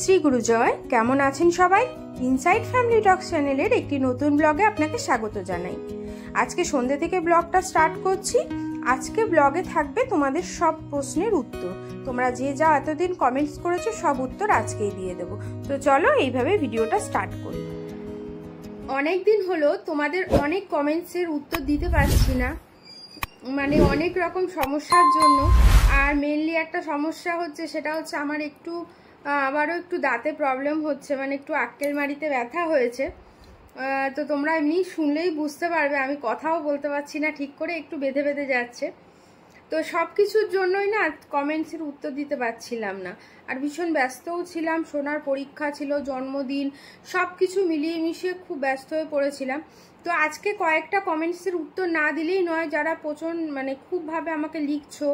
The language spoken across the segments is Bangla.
শ্রী গুরুজয় কেমন আছেন সবাই ইনসাইড ফ্যামিলি টক্স চ্যানেলের একটি নতুন ব্লগে আপনাকে স্বাগত জানাই আজকে সন্ধ্যে থেকে ব্লগটা স্টার্ট করছি আজকে ব্লগে থাকবে তোমাদের সব প্রশ্নের উত্তর তোমরা যে যা এতদিন কমেন্টস করেছো সব উত্তর আজকেই দিয়ে দেবো তো চলো এইভাবে ভিডিওটা স্টার্ট করি অনেক দিন হলো তোমাদের অনেক কমেন্টসের উত্তর দিতে পারছি না মানে অনেক রকম সমস্যার জন্য আর মেনলি একটা সমস্যা হচ্ছে সেটা হচ্ছে আমার একটু আমারও একটু দাঁতে প্রবলেম হচ্ছে মানে একটু আক্কেল মারিতে ব্যথা হয়েছে তো তোমরা এমনি শুনলেই বুঝতে পারবে আমি কথাও বলতে পারছি না ঠিক করে একটু বেঁধে বেঁধে যাচ্ছে তো সব কিছুর জন্যই না কমেন্টসের উত্তর দিতে পারছিলাম না আর ভীষণ ব্যস্তও ছিলাম সোনার পরীক্ষা ছিল জন্মদিন সব কিছু মিলিয়ে মিশিয়ে খুব ব্যস্ত হয়ে পড়েছিলাম তো আজকে কয়েকটা কমেন্টসের উত্তর না দিলেই নয় যারা প্রচণ্ড মানে খুবভাবে আমাকে লিখছো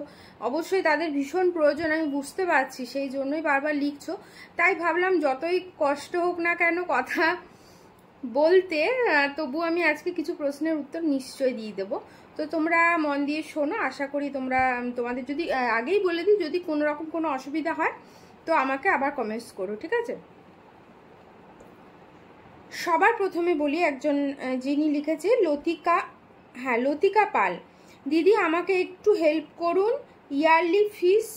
অবশ্যই তাদের ভীষণ প্রয়োজন আমি বুঝতে পারছি সেই জন্যই বারবার লিখছো তাই ভাবলাম যতই কষ্ট হোক না কেন কথা বলতে তবু আমি আজকে কিছু প্রশ্নের উত্তর নিশ্চয় দিয়ে দেবো তো তোমরা মন দিয়ে শোনো আশা করি তোমরা তোমাদের যদি আগেই বলে দিই যদি কোনো রকম কোনো অসুবিধা হয় তো আমাকে আবার কমেন্টস করো ঠিক আছে সবার প্রথমে বলি একজন যিনি লিখেছে লতিকা হ্যাঁ লতিকা পাল দিদি আমাকে একটু হেল্প করুন ইয়ারলি ফিস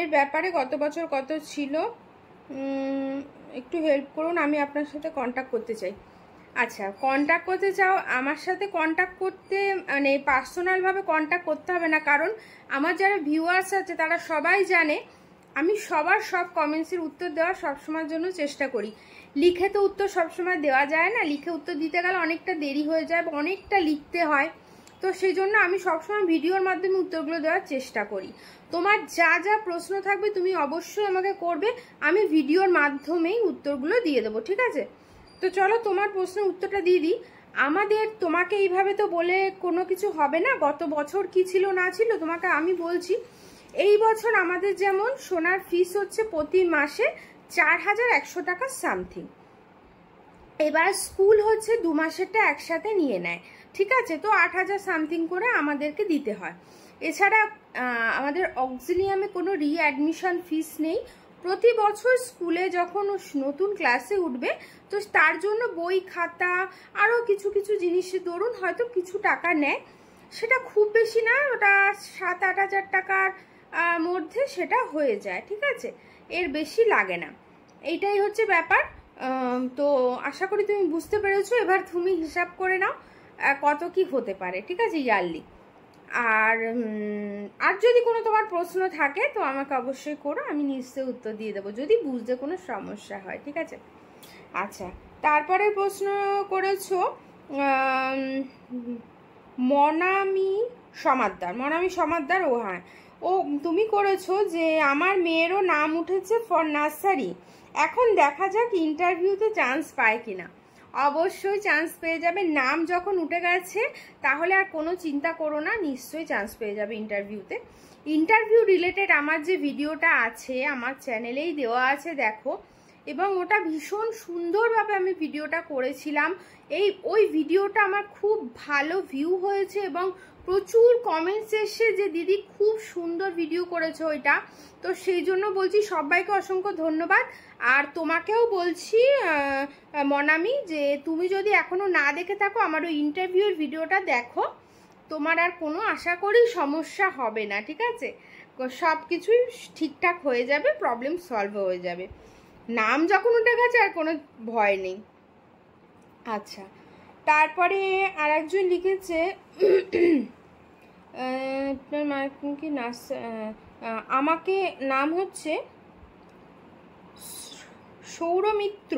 এর ব্যাপারে গত বছর কত ছিল একটু হেল্প করুন আমি আপনার সাথে কন্ট্যাক্ট করতে চাই আচ্ছা কন্ট্যাক্ট করতে চাও আমার সাথে কন্ট্যাক্ট করতে মানে পার্সোনালভাবে কন্ট্যাক্ট করতে হবে না কারণ আমার যারা ভিউয়ার্স আছে তারা সবাই জানে আমি সবার সব কমেন্টসের উত্তর দেওয়ার সবসময়ের জন্য চেষ্টা করি লিখে তো উত্তর সবসময় দেওয়া যায় না লিখে উত্তর দিতে গেলে অনেকটা দেরি হয়ে যায় বা অনেকটা লিখতে হয় তো সেই জন্য আমি সবসময় ভিডিওর মাধ্যমে উত্তরগুলো দেওয়ার চেষ্টা করি তোমার যা যা প্রশ্ন থাকবে তুমি অবশ্যই আমাকে করবে আমি ভিডিওর মাধ্যমেই উত্তরগুলো দিয়ে দেবো ঠিক আছে তো চলো তোমার প্রশ্নের উত্তরটা দিয়ে দিই আমাদের তোমাকে এইভাবে তো বলে কোনো কিছু হবে না গত বছর কি ছিল না ছিল তোমাকে আমি বলছি এই বছর আমাদের যেমন সোনার ফিস হচ্ছে প্রতি মাসে চার হাজার একশো টাকা সামথিং এবার স্কুল হচ্ছে দু মাসেরটা একসাথে নিয়ে নেয় ঠিক আছে তো আট হাজার সামথিং করে আমাদেরকে দিতে হয় এছাড়া আমাদের অক্সিলিয়ামে কোনো রিঅ্যাডমিশন ফিস নেই প্রতি বছর স্কুলে যখন নতুন ক্লাসে উঠবে তো তার জন্য বই খাতা আরও কিছু কিছু জিনিস ধরুন হয়তো কিছু টাকা নেয় সেটা খুব বেশি না ওটা সাত আট হাজার টাকার মধ্যে সেটা হয়ে যায় ঠিক আছে এর বেশি লাগে না এইটাই হচ্ছে ব্যাপার তো আশা করি তুমি বুঝতে পেরেছো এবার তুমি হিসাব করে নাও কত কি হতে পারে ঠিক আছে ইয়ারলি আর আর যদি কোনো তোমার প্রশ্ন থাকে তো আমাকে অবশ্যই করো আমি নিশ্চয়ই উত্তর দিয়ে দেবো যদি বুঝতে কোনো সমস্যা হয় ঠিক আছে আচ্ছা তারপরে প্রশ্ন করেছো মনামি সমাদ্দার মনামি সমাদ্দার ও হ্যাঁ ও তুমি করেছো যে আমার মেয়েরও নাম উঠেছে ফর নার্সারি এখন দেখা যাক ইন্টারভিউতে চান্স পায় কিনা অবশ্যই চান্স পেয়ে যাবে নাম যখন উঠে গেছে তাহলে আর কোনো চিন্তা করো না নিশ্চয়ই চান্স পেয়ে যাবে ইন্টারভিউতে ইন্টারভিউ রিলেটেড আমার যে ভিডিওটা আছে আমার চ্যানেলেই দেওয়া আছে দেখো এবং ওটা ভীষণ সুন্দরভাবে আমি ভিডিওটা করেছিলাম এই ওই ভিডিওটা আমার খুব ভালো ভিউ হয়েছে এবং প্রচুর কমেন্টস এসে যে দিদি খুব সুন্দর ভিডিও করেছো ওইটা তো সেই জন্য বলছি সবাইকে অসংখ্য ধন্যবাদ আর তোমাকেও বলছি মনামি যে তুমি যদি এখনও না দেখে থাকো আমার ওই ইন্টারভিউর ভিডিওটা দেখো তোমার আর কোনো আশা করি সমস্যা হবে না ঠিক আছে সব কিছুই ঠিকঠাক হয়ে যাবে প্রবলেম সলভ হয়ে যাবে নাম যখন উঠে গেছে আর কোনো ভয় নেই আচ্ছা তারপরে আর একজন লিখেছে আপনার মা কি নাস আমাকে নাম হচ্ছে সৌরমিত্র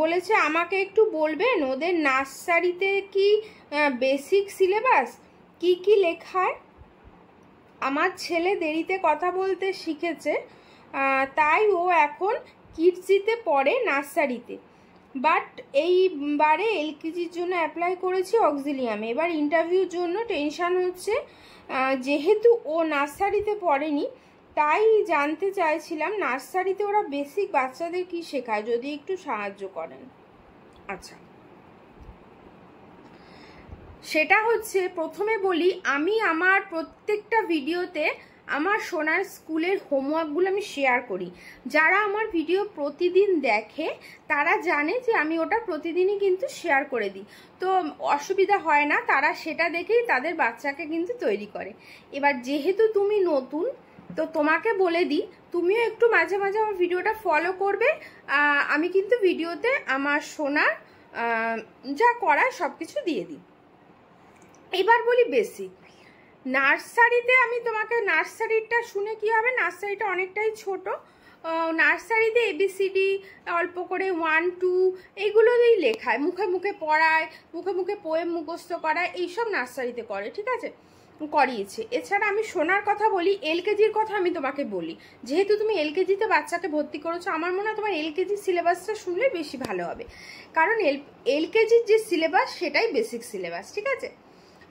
বলেছে আমাকে একটু বলবেন ওদের নার্সারিতে কি বেসিক সিলেবাস কি কি লেখায় আমার ছেলে দেরিতে কথা বলতে শিখেছে তাই ও এখন কিডসিতে পড়ে নার্সারিতে বাট এইবারে এলকেজির জন্য অ্যাপ্লাই করেছি অক্সিলিয়ামে এবার ইন্টারভিউর জন্য টেনশান হচ্ছে যেহেতু ও নার্সারিতে পড়েনি তাই জানতে চাইছিলাম নার্সারিতে ওরা বেসিক বাচ্চাদের কি শেখায় যদি একটু সাহায্য করেন আচ্ছা সেটা হচ্ছে প্রথমে বলি আমি আমার প্রত্যেকটা ভিডিওতে আমার সোনার স্কুলের হোমওয়ার্কগুলো আমি শেয়ার করি যারা আমার ভিডিও প্রতিদিন দেখে তারা জানে যে আমি ওটা প্রতিদিনই কিন্তু শেয়ার করে দিই তো অসুবিধা হয় না তারা সেটা দেখেই তাদের বাচ্চাকে কিন্তু তৈরি করে এবার যেহেতু তুমি নতুন তো তোমাকে বলে দিই তুমিও একটু মাঝে মাঝে আমার ভিডিওটা ফলো করবে আমি কিন্তু ভিডিওতে আমার সোনার যা করায় সব কিছু দিয়ে দিই এবার বলি বেসিক নার্সারিতে আমি তোমাকে নার্সারিটা শুনে কি হবে নার্সারিটা অনেকটাই ছোট নার্সারিতে এবিসিডি অল্প করে ওয়ান টু এইগুলোই লেখায় মুখে মুখে পড়ায় মুখে মুখে পোয়েম মুখস্থ করায় এইসব নার্সারিতে করে ঠিক আছে করিয়েছে এছাড়া আমি সোনার কথা বলি এলকেজির কথা আমি তোমাকে বলি যেহেতু তুমি এলকেজিতে বাচ্চাকে ভর্তি করেছো আমার মনে হয় তোমার এলকেজি সিলেবাসটা শুনলে বেশি ভালো হবে কারণ এল এলকেজির যে সিলেবাস সেটাই বেসিক সিলেবাস ঠিক আছে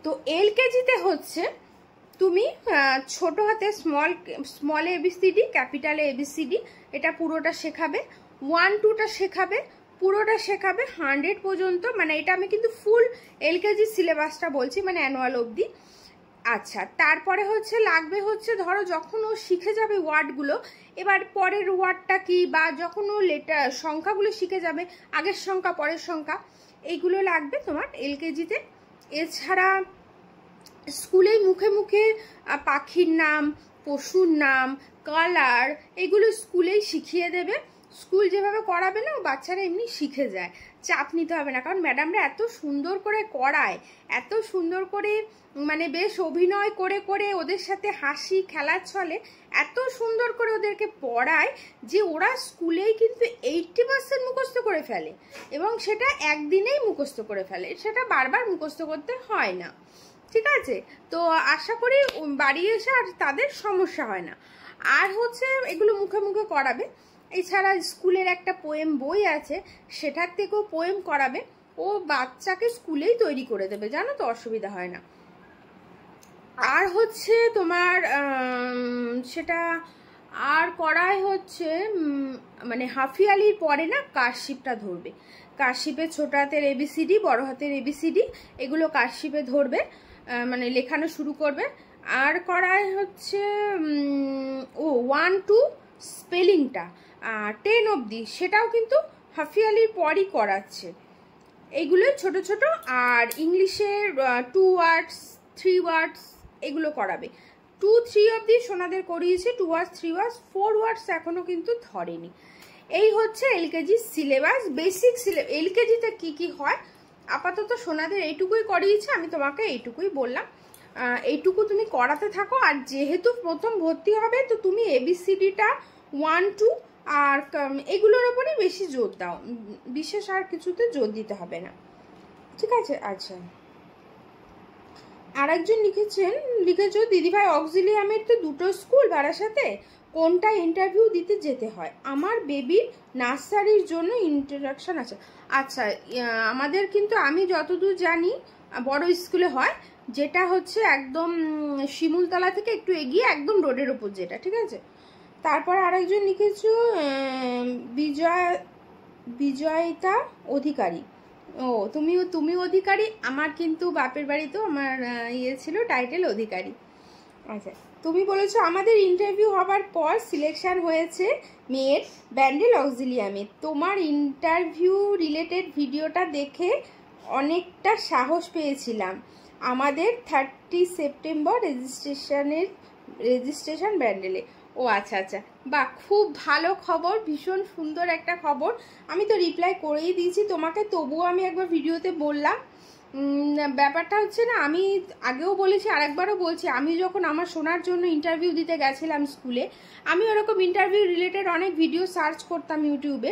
তো এলকেজিতে হচ্ছে তুমি ছোট হাতে small small A B C D capital A B C D এটা পুরোটা শেখাবে ওয়ান টুটা শেখাবে পুরোটা শেখাবে হান্ড্রেড পর্যন্ত মানে এটা আমি কিন্তু ফুল এলকেজি সিলেবাসটা বলছি মানে অ্যানুয়াল অবধি আচ্ছা তারপরে হচ্ছে লাগবে হচ্ছে ধরো যখন ও শিখে যাবে ওয়ার্ডগুলো এবার পরের ওয়ার্ডটা কি বা যখন ও লেটার সংখ্যাগুলো শিখে যাবে আগের সংখ্যা পরের সংখ্যা এইগুলো লাগবে তোমার এলকেজিতে এছাড়া স্কুলে মুখে মুখে পাখির নাম পশুর নাম কালার এগুলো স্কুলেই শিখিয়ে দেবে স্কুল যেভাবে করাবে না বাচ্চারা এমনি শিখে যায় চাপ নিতে হবে না কারণ ম্যাডামরা এত সুন্দর করে করায় এত সুন্দর করে মানে বেশ অভিনয় করে করে ওদের সাথে হাসি খেলার চলে এত সুন্দর করে ওদেরকে পড়ায় যে ওরা স্কুলেই কিন্তু এইটটি পার্সেন্ট মুখস্থ করে ফেলে এবং সেটা একদিনেই মুখস্থ করে ফেলে সেটা বারবার মুখস্থ করতে হয় না ঠিক আছে তো আশা করি বাড়ি এসে আর তাদের সমস্যা হয় না আর হচ্ছে এগুলো মুখে মুখে করাবে এছাড়া স্কুলের একটা পোয়েম বই আছে সেটার থেকেও পোয়েম করাবে ও বাচ্চাকে স্কুলেই তৈরি করে দেবে জানো তো অসুবিধা হয় না আর হচ্ছে তোমার সেটা আর করাই হচ্ছে মানে হাফিয়ালির পরে না কারশিপটা ধরবে কারশিপে ছোট হাতের এবিসিডি বড় হাতের এবিসিডি এগুলো কারশিপে ধরবে মানে লেখানো শুরু করবে আর করায় হচ্ছে ও ওয়ান টু স্পেলিংটা টেন অবধি সেটাও কিন্তু হাফিয়ালির পরই করাচ্ছে এইগুলো ছোট ছোট আর ইংলিশের টু ওয়ার্ডস থ্রি ওয়ার্ডস এগুলো করাবে টু থ্রি অবধি সোনাদের করিয়েছে two words three words four words এখনও কিন্তু ধরেনি এই হচ্ছে এলকেজি সিলেবাস বেসিক সিলে এলকেজিতে কি কি হয় আপাতত সোনাদের এইটুকুই করিয়েছে আমি তোমাকে এইটুকুই বললাম এইটুকু তুমি করাতে থাকো আর যেহেতু প্রথম ভর্তি হবে তো তুমি এবিসিডিটা ওয়ান টু আর এগুলোর ওপরে বেশি জোর দাও বিশেষ আর কিছুতে জোর দিতে হবে না ঠিক আছে আচ্ছা আর একজন লিখেছেন লিখেছ দিদিভাই অক্সিলিয়ামের তো দুটো স্কুল ভাড়ার সাথে কোনটা ইন্টারভিউ দিতে যেতে হয় আমার বেবির নার্সারির জন্য ইন্ট্রোডাকশান আছে আচ্ছা আমাদের কিন্তু আমি যতদূর জানি বড় স্কুলে হয় যেটা হচ্ছে একদম শিমুলতলা থেকে একটু এগিয়ে একদম রোডের ওপর যেটা ঠিক আছে তারপর আরেকজন লিখেছ বিজয় বিজয়িতা অধিকারী ও তুমিও তুমি অধিকারী আমার কিন্তু বাপের বাড়িতেও আমার ইয়ে ছিল টাইটেল অধিকারী আচ্ছা তুমি বলেছো আমাদের ইন্টারভিউ হবার পর সিলেকশন হয়েছে মেয়ের ব্যান্ডেল অক্সিলিয়ামে তোমার ইন্টারভিউ রিলেটেড ভিডিওটা দেখে অনেকটা সাহস পেয়েছিলাম আমাদের থার্টি সেপ্টেম্বর রেজিস্ট্রেশনের রেজিস্ট্রেশন ব্যান্ডেলে ও আচ্ছা আচ্ছা বা খুব ভালো খবর ভীষণ সুন্দর একটা খবর আমি তো রিপ্লাই করেই দিয়েছি তোমাকে তবুও আমি একবার ভিডিওতে বললাম ব্যাপারটা হচ্ছে না আমি আগেও বলেছি আরেকবারও বলছি আমি যখন আমার শোনার জন্য ইন্টারভিউ দিতে গেছিলাম স্কুলে আমি ওরকম ইন্টারভিউ রিলেটেড অনেক ভিডিও সার্চ করতাম ইউটিউবে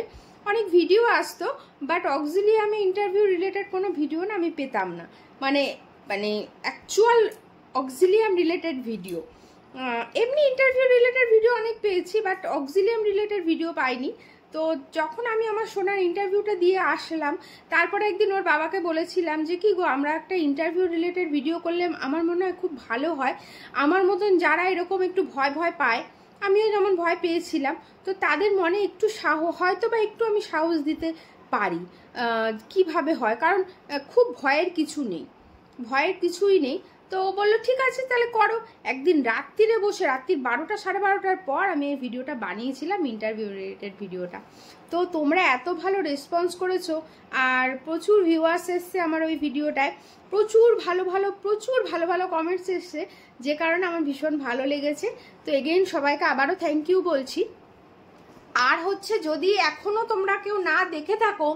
অনেক ভিডিও আসতো বাট আমি ইন্টারভিউ রিলেটেড কোনো ভিডিও না আমি পেতাম না মানে মানে অ্যাকচুয়াল অক্সিলিয়াম রিলেটেড ভিডিও এমনি ইন্টারভিউ রিলেটেড ভিডিও অনেক পেয়েছি বাট অক্সিলিয়াম রিলেটেড ভিডিও পাইনি তো যখন আমি আমার সোনার ইন্টারভিউটা দিয়ে আসলাম তারপরে একদিন ওর বাবাকে বলেছিলাম যে কি গো আমরা একটা ইন্টারভিউ রিলেটেড ভিডিও করলে আমার মনে হয় খুব ভালো হয় আমার মতন যারা এরকম একটু ভয় ভয় পায় আমিও যেমন ভয় পেয়েছিলাম তো তাদের মনে একটু সাহ হয়তো বা একটু আমি সাহস দিতে পারি কিভাবে হয় কারণ খুব ভয়ের কিছু নেই ভয়ের কিছুই নেই তো বললো ঠিক আছে তাহলে করো একদিন রাত্রিরে বসে রাত্রির বারোটা সাড়ে বারোটার পর আমি এই ভিডিওটা বানিয়েছিলাম ইন্টারভিউ রিলেটেড ভিডিওটা তো তোমরা এত ভালো রেসপন্স করেছো আর প্রচুর ভিউয়ার্স এসছে আমার ওই ভিডিওটায় প্রচুর ভালো ভালো প্রচুর ভালো ভালো কমেন্টস এসছে যে কারণে আমার ভীষণ ভালো লেগেছে তো এগেইন সবাইকে আবারও থ্যাংক ইউ বলছি আর হচ্ছে যদি এখনও তোমরা কেউ না দেখে থাকো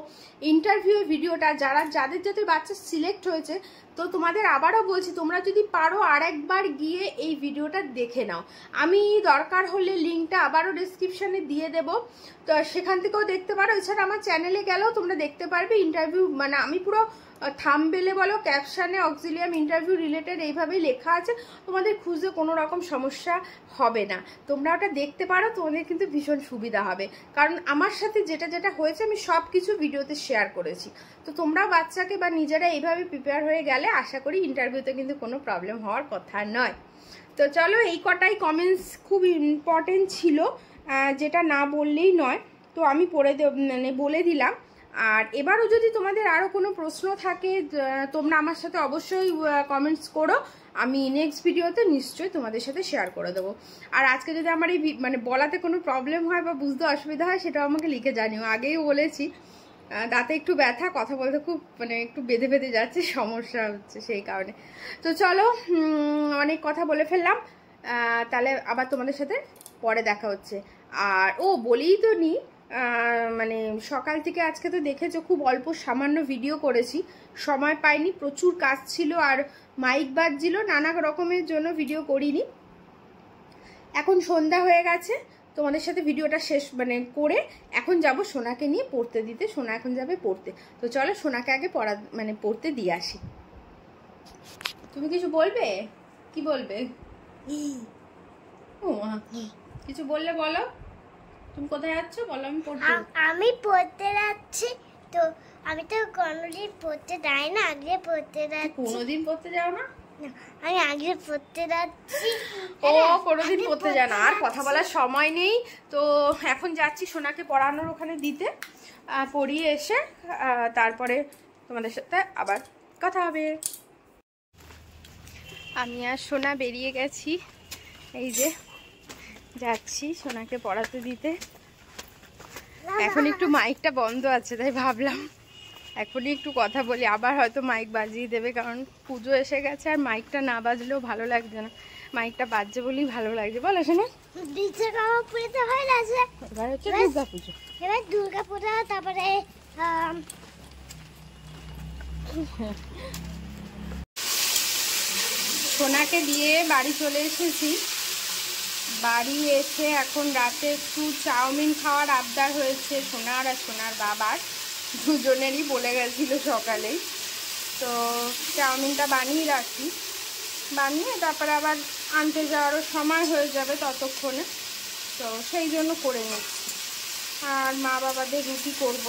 ইন্টারভিউ ভিডিওটা যারা যাদের যাদের বাচ্চা সিলেক্ট হয়েছে তো তোমাদের আবারও বলছি তোমরা যদি পারো আর একবার গিয়ে এই ভিডিওটা দেখে নাও আমি দরকার হলে লিঙ্কটা আবারও ডিসক্রিপশানে দিয়ে দেব তো সেখান থেকেও দেখতে পারো এছাড়া আমার চ্যানেলে গেলেও তোমরা দেখতে পারবে ইন্টারভিউ মানে আমি পুরো থামবেলে বলো ক্যাপশানে অক্সিলিয়াম ইন্টারভিউ রিলেটেড এইভাবেই লেখা আছে তোমাদের খুঁজে কোনো রকম সমস্যা হবে না তোমরা ওটা দেখতে পারো তোমাদের কিন্তু ভীষণ সুবিধা হবে কারণ আমার সাথে যেটা যেটা হয়েছে আমি সব কিছু ভিডিওতে শেয়ার করেছি তো তোমরাও বাচ্চাকে বা নিজেরা এইভাবে প্রিপেয়ার হয়ে গেলে আশা করি ইন্টারভিউতে কিন্তু কোনো প্রবলেম হওয়ার কথা নয় তো চলো এই কটাই কমেন্টস খুব ইম্পর্টেন্ট ছিল যেটা না বললেই নয় তো আমি পড়ে মানে বলে দিলাম আর এবারও যদি তোমাদের আরও কোনো প্রশ্ন থাকে তোমরা আমার সাথে অবশ্যই কমেন্টস করো আমি নেক্সট ভিডিওতে নিশ্চয়ই তোমাদের সাথে শেয়ার করে দেবো আর আজকে যদি আমার এই মানে বলাতে কোনো প্রবলেম হয় বা বুঝতে অসুবিধা হয় সেটাও আমাকে লিখে জানিও আগেই বলেছি দাঁতে একটু ব্যথা কথা বলতে খুব মানে একটু বেঁধে বেঁধে যাচ্ছে সমস্যা হচ্ছে সেই কারণে তো চলো অনেক কথা বলে ফেললাম তাহলে আবার তোমাদের সাথে পরে দেখা হচ্ছে আর ও বলেই তো নিই মানে সকাল থেকে আজকে তো দেখেছো খুব অল্প সামান্য ভিডিও করেছি সময় পাইনি প্রচুর কাজ ছিল আর মাইক বাজছিল নানা রকমের জন্য ভিডিও করিনি এখন সন্ধ্যা হয়ে গেছে তোমাদের সাথে ভিডিওটা শেষ মানে করে এখন যাব সোনাকে নিয়ে পড়তে দিতে সোনা এখন যাবে পড়তে তো চলো সোনাকে আগে পড়া মানে পড়তে দিয়ে আসি তুমি কিছু বলবে কি বলবে কিছু বললে বলো তুমি কোথায় যাচ্ছ বলো আমি পড়তে আমি পড়তে যাচ্ছি তো আমি তো কোনোদিন পড়তে যাই না আগে পড়তে যাচ্ছি কোনোদিন পড়তে যাও না আমি আগে পড়তে যাচ্ছি ও কোনোদিন পড়তে যায় না আর কথা বলার সময় নেই তো এখন যাচ্ছি সোনাকে পড়ানোর ওখানে দিতে পড়িয়ে এসে তারপরে তোমাদের সাথে আবার কথা হবে আমি আর সোনা বেরিয়ে গেছি এই যে যাচ্ছি সোনাকে পড়াতে দিতে এখন একটু মাইকটা বন্ধ আছে তাই ভাবলাম এখনই একটু কথা বলি আবার হয়তো মাইক বাজিয়ে দেবে কারণ পুজো এসে গেছে আর মাইকটা না বাজলেও ভালো লাগছে না মাইকটা বাজছে বলেই ভালো লাগছে বলো শোনো পুজো তারপরে সোনাকে দিয়ে বাড়ি চলে এসেছি বাড়ি এসে এখন রাতে একটু চাউমিন খাওয়ার আবদার হয়েছে সোনার আর সোনার বাবার দুজনেরই বলে গেছিলো সকালেই তো চাউমিনটা বানিয়ে রাখি বানিয়ে তারপরে আবার আনতে যাওয়ারও সময় হয়ে যাবে ততক্ষণে তো সেই জন্য করে নিচ্ছি আর মা বাবাদের রুটি করব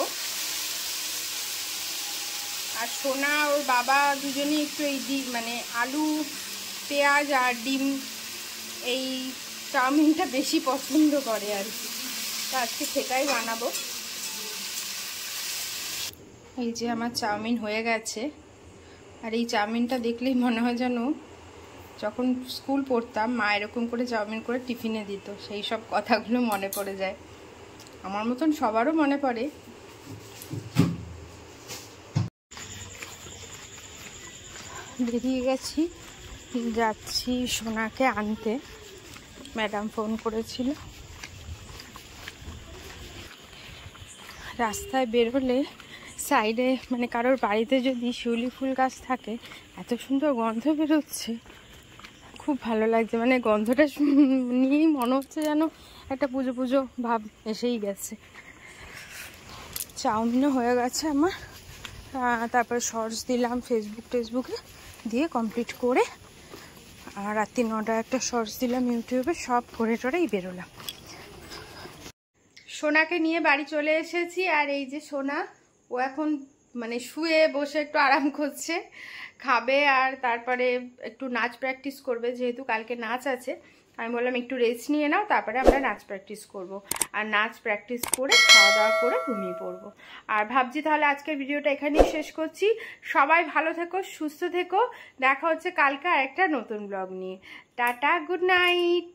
আর সোনা ওর বাবা দুজনেই একটু এই মানে আলু পেঁয়াজ আর ডিম এই চাউমিনটা বেশি পছন্দ করে আর কি তা আজকে সেটাই বানাবো এই যে আমার চাউমিন হয়ে গেছে আর এই চাউমিনটা দেখলেই মনে হয় যেন যখন স্কুল পড়তাম মা এরকম করে চাউমিন করে টিফিনে দিত সেই সব কথাগুলো মনে পড়ে যায় আমার মতন সবারও মনে পড়ে বেরিয়ে গেছি যাচ্ছি সোনাকে আনতে ম্যাডাম ফোন করেছিল রাস্তায় বেরোলে সাইডে মানে কারোর বাড়িতে যদি শিউলি ফুল গাছ থাকে এত সুন্দর গন্ধ বেরোচ্ছে খুব ভালো লাগছে মানে গন্ধটা নিয়েই মনে হচ্ছে যেন একটা পুজো পুজো ভাব এসেই গেছে চাউমিনও হয়ে গেছে আমার তারপর শর্টস দিলাম ফেসবুক টেসবুকে দিয়ে কমপ্লিট করে আর রাত্রি নটায় একটা শর্টস দিলাম ইউটিউবে সব করে টরেই বেরোলাম সোনাকে নিয়ে বাড়ি চলে এসেছি আর এই যে সোনা ও এখন মানে শুয়ে বসে একটু আরাম করছে খাবে আর তারপরে একটু নাচ প্র্যাকটিস করবে যেহেতু কালকে নাচ আছে আমি বললাম একটু রেস্ট নিয়ে নাও তারপরে আমরা নাচ প্র্যাকটিস করব। আর নাচ প্র্যাকটিস করে খাওয়া দাওয়া করে ঘুমিয়ে পড়ব আর ভাবছি তাহলে আজকের ভিডিওটা এখানেই শেষ করছি সবাই ভালো থেকো সুস্থ থেকো দেখা হচ্ছে কালকে আর একটা নতুন ব্লগ নিয়ে টাটা গুড নাইট